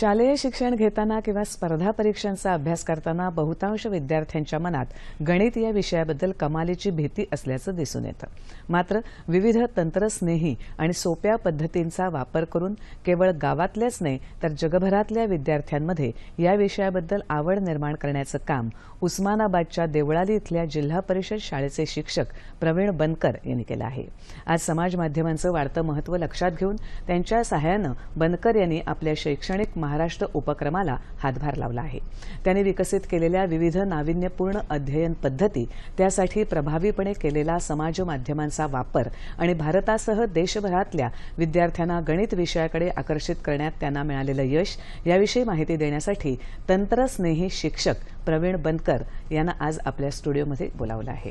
शालेय शिक्षण घेताना किंवा स्पर्धा परीक्षांचा अभ्यास करताना बहुतांश विद्यार्थ्यांच्या मनात गणित या विषयाबद्दल कमालीची भीती असल्याचं दिसून येतं मात्र विविध तंत्रस्नेही आणि सोप्या पद्धतींचा वापर करून केवळ गावातल्याच नाही तर जगभरातल्या विद्यार्थ्यांमध्ये या विषयाबद्दल आवड निर्माण करण्याचं काम उस्मानाबादच्या देवळाली इथल्या जिल्हा परिषद शाळेचे शिक्षक प्रवीण बनकर यांनी केलं आहे आज समाज माध्यमांचं वाढतं महत्त्व लक्षात घेऊन त्यांच्या सहाय्यानं बनकर यांनी आपल्या शैक्षणिक महाराष्ट्र उपक्रमाला हातभार लावला आहे त्यांनी विकसित केलेल्या विविध नाविन्यपूर्ण अध्ययन पद्धती त्यासाठी प्रभावीपणे केलेला समाज माध्यमांचा वापर आणि भारतासह देशभरातल्या विद्यार्थ्यांना गणित विषयाकडे आकर्षित करण्यात त्यांना मिळालेलं यश याविषयी माहिती देण्यासाठी तंत्रस्नेही शिक्षक प्रवीण बनकर यांना आज आपल्या स्टुडिओमध्ये बोलावलं आहे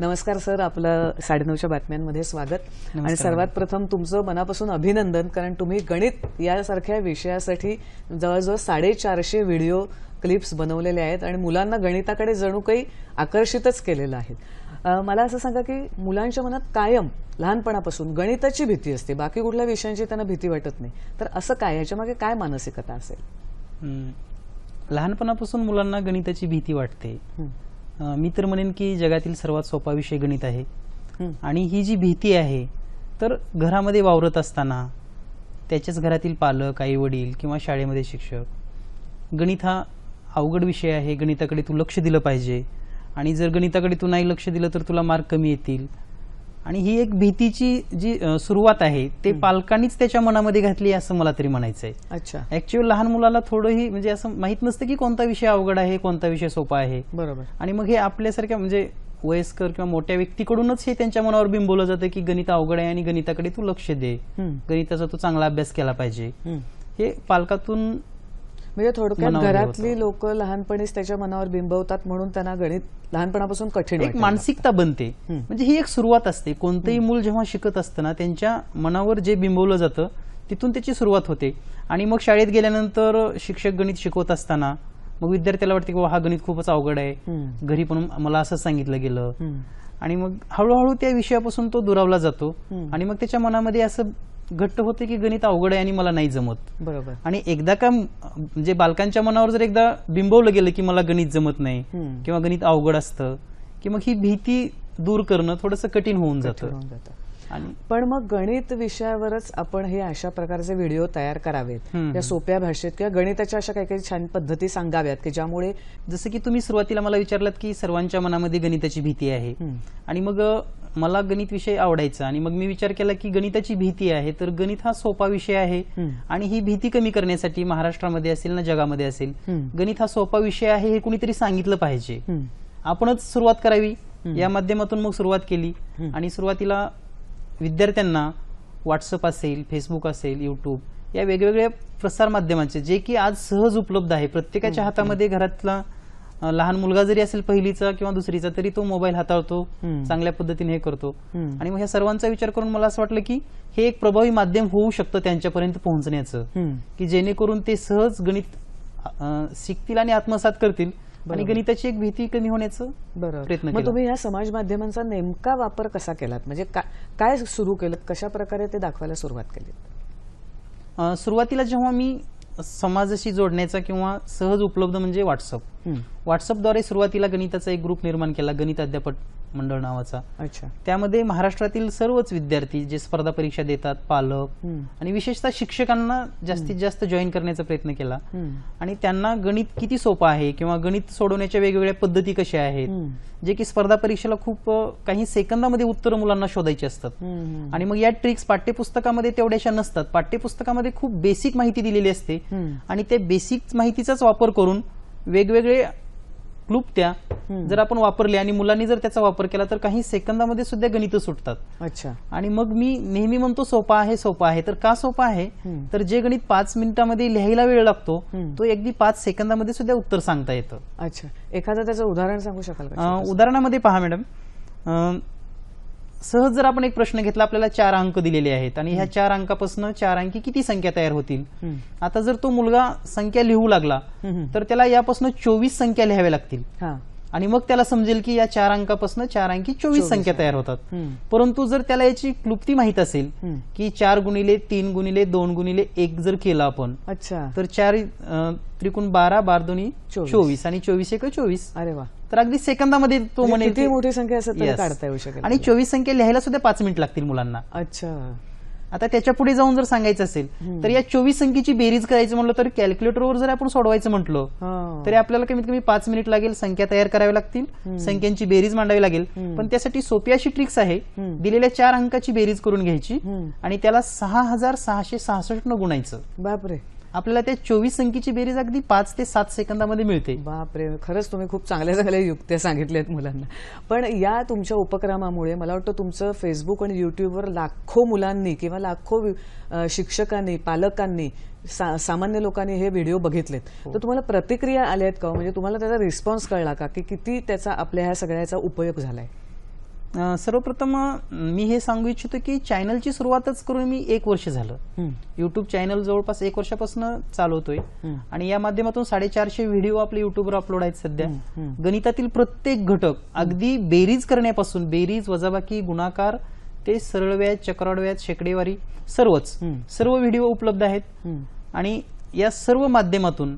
नमस्कार सर आपलं साडेनऊच्या बातम्यांमध्ये स्वागत आणि सर्वात प्रथम तुमचं मनापासून अभिनंदन कारण तुम्ही गणित यासारख्या विषयासाठी जवळजवळ साडेचारशे व्हिडिओ क्लिप्स बनवलेले आहेत आणि मुलांना गणिताकडे जणू काही आकर्षितच केलेलं आहे मला असं सांगा की मुलांच्या मनात कायम लहानपणापासून गणिताची भीती असते बाकी कुठल्या विषयांची त्यांना भीती वाटत नाही तर असं काय याच्यामागे काय मानसिकता असेल लहानपणापासून मुलांना गणिताची भीती वाटते मी तर म्हणेन की जगातील सर्वात सोपा विषय गणित आहे आणि ही जी भीती आहे तर घरामध्ये वावरत असताना त्याच्याच घरातील पालक आई वडील किंवा शाळेमध्ये शिक्षक गणित हा अवघड विषय आहे गणिताकडे तू लक्ष दिलं पाहिजे आणि जर गणिताकडे तू नाही लक्ष दिलं तर तुला मार्क कमी येतील आणि ही एक भीतीची जी सुरुवात आहे ते पालकांनीच त्याच्या मनामध्ये घातली असं मला तरी म्हणायचं आहे अच्छा ऍक्च्युअली लहान मुलाला थोडंही म्हणजे असं माहित नसतं की कोणता विषय अवघड आहे कोणता विषय सोपा आहे बरोबर आणि मग हे आपल्यासारख्या म्हणजे वयस्कर किंवा मोठ्या व्यक्तीकडूनच हे त्यांच्या मनावर बिंबवलं जातं की गणित अवघड आहे आणि गणिताकडे तू लक्ष दे गणिताचा तू चांगला अभ्यास केला पाहिजे हे पालकातून म्हणजे थोडक्यात घरातली लोक लहानपणीच त्याच्या मनावर बिंबवतात म्हणून त्यांना गणित लहानपणापासून कठीण एक मानसिकता बनते म्हणजे ही एक सुरुवात असते कोणतंही मूल जेव्हा शिकत असताना त्यांच्या मनावर जे बिंबवलं जातं तिथून त्याची सुरुवात होते आणि मग शाळेत गेल्यानंतर शिक्षक गणित शिकवत असताना मग विद्यार्थ्याला वाटते की हा गणित खूपच अवघड आहे घरी पण मला असं सांगितलं गेलं आणि मग हळूहळू त्या विषयापासून तो दुरावला जातो आणि मग त्याच्या मनामध्ये असं घट्ट होते की गणित अवघड आहे आणि मला नाही जमत बरोबर आणि एकदा का म्हणजे बालकांच्या मनावर जर एकदा बिंबवलं गेलं की मला गणित जमत नाही किंवा गणित अवघड असतं की मग ही भीती दूर करणं थोडस कठीण होऊन जातं पण मग गणित विषयावरच आपण हे अशा प्रकारचे व्हिडिओ तयार करावेत या सोप्या भाषेत किंवा गणिताच्या अशा काही काही छान पद्धती सांगाव्यात की ज्यामुळे जसं की तुम्ही सुरुवातीला मला विचारलात की सर्वांच्या मनामध्ये गणिताची भीती आहे आणि मग मला गणित विषय आवडायचा आणि मग मी विचार केला की गणिताची भीती आहे तर गणित हा सोपा विषय आहे आणि ही भीती कमी करण्यासाठी महाराष्ट्रामध्ये असेल ना जगामध्ये असेल गणित हा सोपा विषय आहे हे कुणीतरी सांगितलं पाहिजे आपणच सुरुवात करावी या माध्यमातून मग सुरुवात केली आणि सुरुवातीला विद्यार्थ्यांना व्हॉट्सअप असेल फेसबुक असेल युट्यूब या वेगवेगळ्या प्रसार माध्यमांचे जे की आज सहज उपलब्ध आहे प्रत्येकाच्या हातामध्ये घरातला लहान मुलगा जरी असेल पहिलीचा किंवा दुसरीचा तरी तो मोबाईल हाताळतो चांगल्या पद्धतीने हे करतो आणि मग ह्या सर्वांचा विचार करून मला असं वाटलं की हे एक प्रभावी माध्यम होऊ शकतं त्यांच्यापर्यंत पोहोचण्याचं की जेणेकरून ते सहज गणित शिकतील आणि आत्मसात करतील आणि गणिताची एक भीती कमी होण्याचं प्रयत्न मग तुम्ही या समाज माध्यमांचा नेमका वापर कसा केलात म्हणजे काय सुरू केलं कशा प्रकारे ते दाखवायला सुरुवात केली सुरुवातीला जेव्हा मी समाजाशी जोडण्याचा किंवा सहज उपलब्ध म्हणजे व्हॉट्सअप व्हॉट्सअपद्वारे सुरुवातीला गणिताचा एक ग्रुप निर्माण केला गणित अध्यापक मंडळ नावाचा अच्छा त्यामध्ये महाराष्ट्रातील सर्वच विद्यार्थी जे स्पर्धा परीक्षा देतात पालक आणि विशेषतः शिक्षकांना जास्तीत जास्त जॉईन करण्याचा प्रयत्न केला आणि त्यांना गणित किती सोपं आहे किंवा गणित सोडवण्याच्या वेगवेगळ्या पद्धती कशा आहेत जे की स्पर्धा परीक्षेला खूप काही सेकंदामध्ये उत्तर मुलांना शोधायचे असतात आणि मग या ट्रिक्स पाठ्यपुस्तकामध्ये तेवढ्याशा नसतात पाठ्यपुस्तकामध्ये खूप बेसिक माहिती दिलेली असते आणि त्या बेसिक माहितीचाच वापर करून वेगवेगळे क्लुप्त्या जर आपण वापरले आणि मुलांनी जर त्याचा वापर केला तर काही सेकंदामध्ये सुद्धा गणित सुटतात अच्छा आणि मग मी नेहमी म्हणतो सोपा आहे सोपा आहे तर का सोपा आहे तर जे गणित पाच मिनिटांमध्ये लिहायला वेळ लागतो तो अगदी पाच सेकंदामध्ये सुद्धा उत्तर सांगता येतं अच्छा एखादं त्याचं उदाहरण सांगू शकाल उदाहरणामध्ये पहा मॅडम सहज जर आपण एक प्रश्न घेतला आपल्याला चार अंक दिलेले आहेत आणि ह्या चार अंकापासून चार अंकी किती संख्या तयार होतील आता जर तो मुलगा संख्या लिहू लागला तर त्याला यापासून चोवीस संख्या लिहाव्या लागतील आणि मग त्याला समजेल की या चार अंकापासून चार अंकी चोवीस संख्या तयार होतात परंतु जर त्याला याची क्लुप्ती माहीत असेल की चार गुणिले तीन गुणिले दोन गुणिले एक जर केला आपण अच्छा तर चार त्रिकोण बारा बार दोन्ही चोवीस आणि चोवीस एक चोवीस अरे वा तर अगदी सेकंदामध्ये तो म्हणजे म्हणे मोठी संख्या काढता येऊ आणि चोवीस संख्या लिहायला सुद्धा पाच मिनिट लागतील मुलांना अच्छा आता त्याच्या पुढे जाऊन जर सांगायचं असेल तर या चोवीस संख्येची बेरीज करायची म्हटलं तर कॅल्क्युलेटरवर जर आपण सोडवायचं म्हटलं तरी आपल्याला कमीत कमी पाच मिनिट लागेल संख्या तयार कराव्या लागतील संख्यांची बेरीज मांडावी लागेल पण त्यासाठी सोपी अशी ट्रिक्स आहे दिलेल्या चार अंकाची बेरीज करून घ्यायची आणि त्याला सहा हजार सहाशे सहासष्ट गुणायचं बापरे आपल्याला त्या चोवीस संख्येची बेरीज अगदी पाच ते सात सेकंदामध्ये मिळते बापरे खरंच तुम्ही खूप चांगल्या चांगल्या युक्त्या सांगितल्या आहेत मुलांना पण या तुमच्या उपक्रमामुळे मला वाटतं तुमचं फेसबुक आणि युट्यूबवर लाखो मुलांनी किंवा लाखो शिक्षकांनी पालकांनी सा, सामान्य लोकांनी हे व्हिडिओ बघितलेत हो. तर तुम्हाला प्रतिक्रिया आल्या का हो? म्हणजे तुम्हाला त्याचा रिस्पॉन्स कळला का की किती त्याचा आपल्या ह्या सगळ्याचा उपयोग झालाय सर्वप्रथम मी हे सांगू इच्छितो की चॅनलची सुरुवातच करून मी एक वर्ष झालं युट्यूब चॅनल जवळपास एक वर्षापासून चालवतोय आणि या माध्यमातून साडेचारशे व्हिडिओ आपले युट्यूबवर अपलोड आहेत सध्या गणितातील प्रत्येक घटक अगदी बेरीज करण्यापासून बेरीज वजाबाकी गुणाकार ते सरळ व्याज व्याज शेकडेवारी सर्वच सर्व व्हिडिओ उपलब्ध आहेत आणि या सर्व माध्यमातून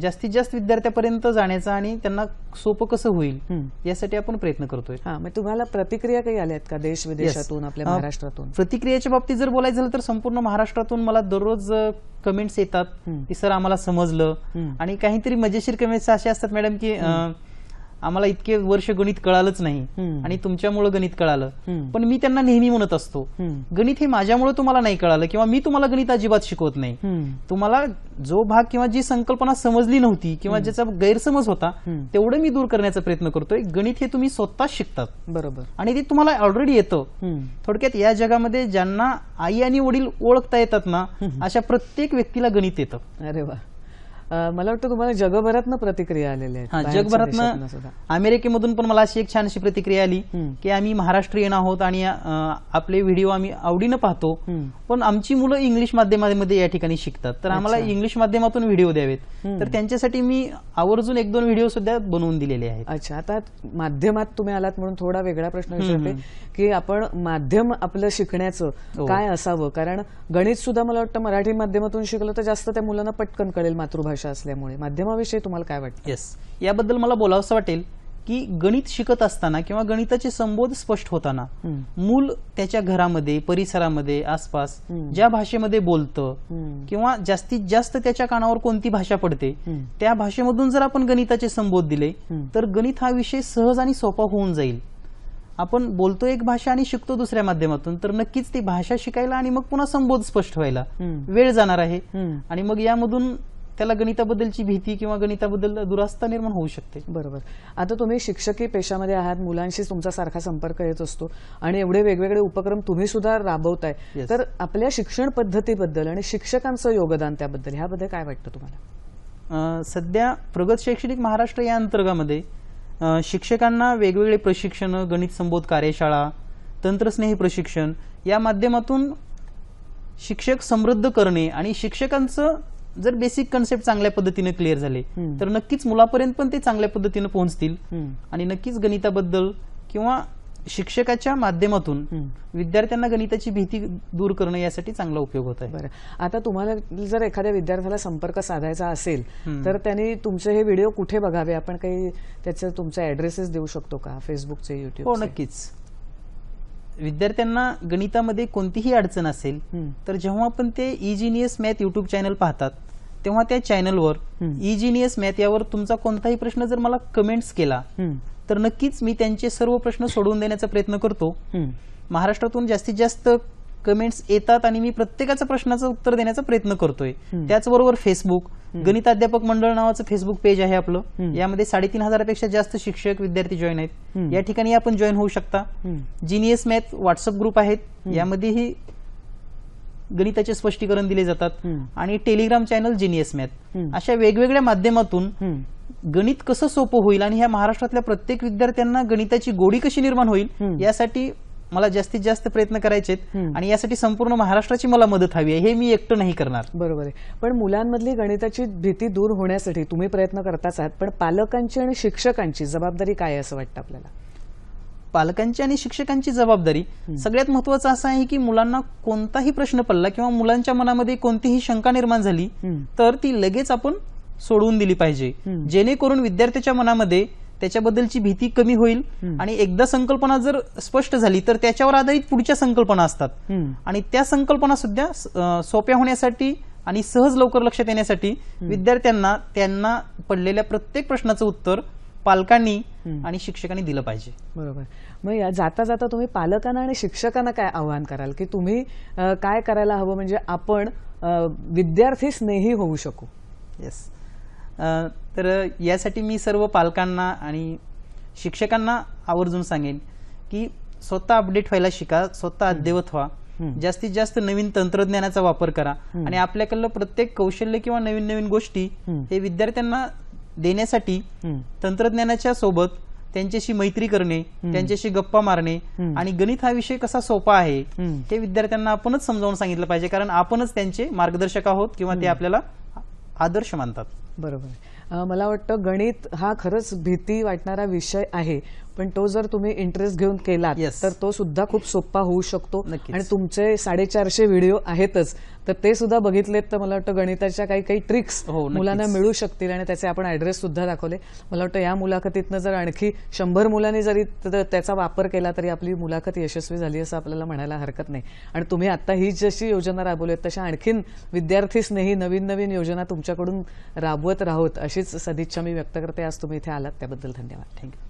जास्तीत जास्त विद्यार्थ्यापर्यंत जाण्याचा आणि त्यांना सोपं कसं होईल यासाठी आपण प्रयत्न करतोय तुम्हाला प्रतिक्रिया काही आल्या आहेत का देश विदेशातून आपल्या महाराष्ट्रातून प्रतिक्रियाच्या बाबतीत जर बोलायचं झालं तर संपूर्ण महाराष्ट्रातून मला दररोज कमेंट्स येतात की सर आम्हाला समजलं आणि काहीतरी मजेशीर कमेंट्स असे असतात मॅडम की आम्हाला इतके वर्ष गणित कळालंच नाही आणि तुमच्यामुळे गणित कळालं पण मी त्यांना नेहमी म्हणत असतो गणित हे माझ्यामुळे तुम्हाला नाही कळालं किंवा मी तुम्हाला गणित अजिबात शिकवत नाही तुम्हाला जो भाग किंवा जी संकल्पना समजली नव्हती किंवा ज्याचा गैरसमज होता तेवढं मी दूर करण्याचा प्रयत्न करतोय गणित हे तुम्ही स्वतःच शिकतात बरोबर आणि ते तुम्हाला ऑलरेडी येतं थोडक्यात या जगामध्ये ज्यांना आई आणि वडील ओळखता येतात ना अशा प्रत्येक व्यक्तीला गणित येतं अरे वा मला वाटतं तुम्हाला जगभरातनं प्रतिक्रिया आलेल्या आहेत जगभरातनं अमेरिकेमधून पण मला अशी एक छानशी प्रतिक्रिया आली की आम्ही महाराष्ट्रीयन आहोत आणि आपले व्हिडिओ आम्ही आवडीनं पाहतो पण आमची मुलं इंग्लिश माध्यमामध्ये या ठिकाणी शिकतात तर आम्हाला इंग्लिश माध्यमातून व्हिडिओ द्यावेत तर त्यांच्यासाठी मी आवर्जून एक दोन व्हिडिओ सुद्धा बनवून दिलेले आहेत अच्छा आता माध्यमात तुम्ही आलात म्हणून थोडा वेगळा प्रश्न विचारते की आपण माध्यम आपलं शिकण्याचं हो. काय असावं कारण गणित सुद्धा मला वाटतं मराठी माध्यमातून शिकलं तर जास्त त्या मुलांना पटकन कळेल मातृभाषा भाषा असल्यामुळे माध्यमाविषयी तुम्हाला काय वाटतं येस याबद्दल मला बोलावंसं वाटेल की गणित शिकत असताना किंवा गणिताचे संबोध स्पष्ट होताना मूल त्याच्या घरामध्ये परिसरामध्ये आसपास ज्या भाषेमध्ये बोलतं किंवा जास्तीत जास्त त्याच्या कानावर कोणती भाषा पडते त्या भाषेमधून जर आपण गणिताचे संबोध दिले तर गणित हा विषय सहज आणि सोपा होऊन जाईल आपण बोलतो एक भाषा आणि शिकतो दुसऱ्या माध्यमातून तर नक्कीच ती भाषा शिकायला आणि मग पुन्हा संबोध स्पष्ट व्हायला वेळ जाणार आहे आणि मग यामधून त्याला गणिताबद्दलची भीती किंवा गणिताबद्दल दुरास्था निर्माण होऊ शकते बरोबर आता तुम्ही शिक्षकी पेशामध्ये आहात मुलांशी तुमचा सारखा संपर्क येत असतो आणि एवढे वेगवेगळे उपक्रम तुम्ही सुद्धा राबवताय तर आपल्या शिक्षण पद्धतीबद्दल आणि शिक्षकांचं योगदान त्याबद्दल ह्याबद्दल काय वाटतं तुम्हाला सध्या प्रगत शैक्षणिक महाराष्ट्र या अंतर्गामध्ये शिक्षकांना वेगवेगळे प्रशिक्षण गणित संबोध कार्यशाळा तंत्रस्नेही प्रशिक्षण या माध्यमातून शिक्षक समृद्ध करणे आणि शिक्षकांचं जर बेसिक कन्सेप्ट चांगल्या पद्धतीने क्लिअर झाले तर नक्कीच मुलापर्यंत पण ते चांगल्या पद्धतीने पोहोचतील आणि नक्कीच गणिताबद्दल किंवा शिक्षकाच्या माध्यमातून विद्यार्थ्यांना गणिताची भीती दूर करणं यासाठी चांगला उपयोग होत आहे बरं आता तुम्हाला जर एखाद्या विद्यार्थ्याला संपर्क साधायचा असेल तर त्यांनी तुमचे हे व्हिडिओ कुठे बघावे आपण काही त्याचं तुमचे ऍड्रेसेस देऊ शकतो का फेसबुकचे युट्यूब हो नक्कीच विद्यार्थ्यांना गणितामध्ये कोणतीही अडचण असेल तर जेव्हा आपण ते इजिनियस मॅथ युट्यूब चॅनल पाहतात तेव्हा त्या चॅनलवर इजिनियस मॅथ यावर तुमचा कोणताही प्रश्न जर मला कमेंट्स केला तर नक्कीच मी त्यांचे सर्व प्रश्न सोडवून देण्याचा प्रयत्न करतो महाराष्ट्रातून जास्तीत जास्त कमेंट्स येतात आणि मी प्रत्येकाच्या प्रश्नाचं उत्तर देण्याचा प्रयत्न करतोय त्याचबरोबर फेसबुक गणित अध्यापक मंडळ नावाचं फेसबुक पेज आहे आपलं यामध्ये साडेतीन हजारापेक्षा जास्त शिक्षक विद्यार्थी जॉईन आहेत या ठिकाणी आपण जॉईन होऊ शकता जिनियस मॅथ व्हॉट्सअप ग्रुप आहेत यामध्येही गणिताचे स्पष्टीकरण दिले जातात आणि टेलिग्राम चॅनल जिनियस मॅथ अशा वेगवेगळ्या माध्यमातून गणित कसं सोपं होईल आणि ह्या महाराष्ट्रातल्या प्रत्येक विद्यार्थ्यांना गणिताची गोडी कशी निर्माण होईल यासाठी मला जास्तीत जास्त प्रयत्न करायचे आणि यासाठी संपूर्ण महाराष्ट्राची मला मदत हवी आहे हे मी एकटं नाही करणार बरोबर आहे पण मुलांमधली गणिताची भीती दूर होण्यासाठी तुम्ही प्रयत्न करताच आहात पण पालकांची आणि शिक्षकांची जबाबदारी काय असं वाटतं आपल्याला पालकांची आणि शिक्षकांची जबाबदारी सगळ्यात महत्वाचं असं आहे की मुलांना कोणताही प्रश्न पडला किंवा मुलांच्या मनामध्ये कोणतीही शंका निर्माण झाली तर ती लगेच आपण सोडवून दिली पाहिजे जेणेकरून विद्यार्थ्याच्या मनामध्ये त्याच्याबद्दलची भीती कमी होईल आणि एकदा संकल्पना जर स्पष्ट झाली तर त्याच्यावर आधारित पुढच्या संकल्पना असतात आणि त्या संकल्पना सुद्धा सोप्या होण्यासाठी आणि सहज लवकर लक्षात येण्यासाठी विद्यार्थ्यांना त्यांना पडलेल्या प्रत्येक प्रश्नाचं उत्तर पालकांनी आणि शिक्षकांनी दिलं पाहिजे बरोबर मग या जाता जाता तुम्ही पालकांना आणि शिक्षकांना काय आव्हान कराल की तुम्ही काय करायला हवं म्हणजे आपण विद्यार्थी स्नेही होऊ शकू येस तर यासाठी मी सर्व पालकांना आणि शिक्षकांना आवर्जून सांगेन की स्वतः अपडेट व्हायला शिका स्वतः अद्यवत व्हा जास्तीत जास्त नवीन तंत्रज्ञानाचा वापर करा आणि आपल्याकडलं प्रत्येक कौशल्य किंवा नवीन नवीन गोष्टी हे विद्यार्थ्यांना देण्यासाठी तंत्रज्ञानाच्या सोबत त्यांच्याशी मैत्री करणे त्यांच्याशी गप्पा मारणे आणि गणित हा विषय कसा सोपा आहे ते विद्यार्थ्यांना आपणच समजावून सांगितलं पाहिजे कारण आपणच त्यांचे मार्गदर्शक आहोत किंवा ते आपल्याला आदर्श मानतात बरोबर मला वाटतं गणित हा खरंच भीती वाटणारा विषय आहे पण तो जर तुम्ही इंटरेस्ट घेऊन केला तर तो सुद्धा खूप सोप्पा होऊ शकतो आणि तुमचे साडेचारशे व्हिडिओ आहेतच तर ते सुद्धा बघितलेत तर मला वाटतं गणिताच्या काही काही ट्रिक्स हो, मुलांना मिळू शकतील आणि त्याचे आपण ऍड्रेस सुद्धा दाखवले मला वाटतं या मुलाखतीतनं जर आणखी शंभर मुलांनी जरी त्याचा वापर केला तरी आपली मुलाखत यशस्वी झाली असं आपल्याला म्हणायला हरकत नाही आणि तुम्ही आता ही जशी योजना राबवली तशा आणखीन स्नेही नवीन नवीन योजना तुमच्याकडून राबवत राहोत अशीच सदिच्छा मी व्यक्त करते आज तुम्ही इथे आलात त्याबद्दल धन्यवाद थँक्यू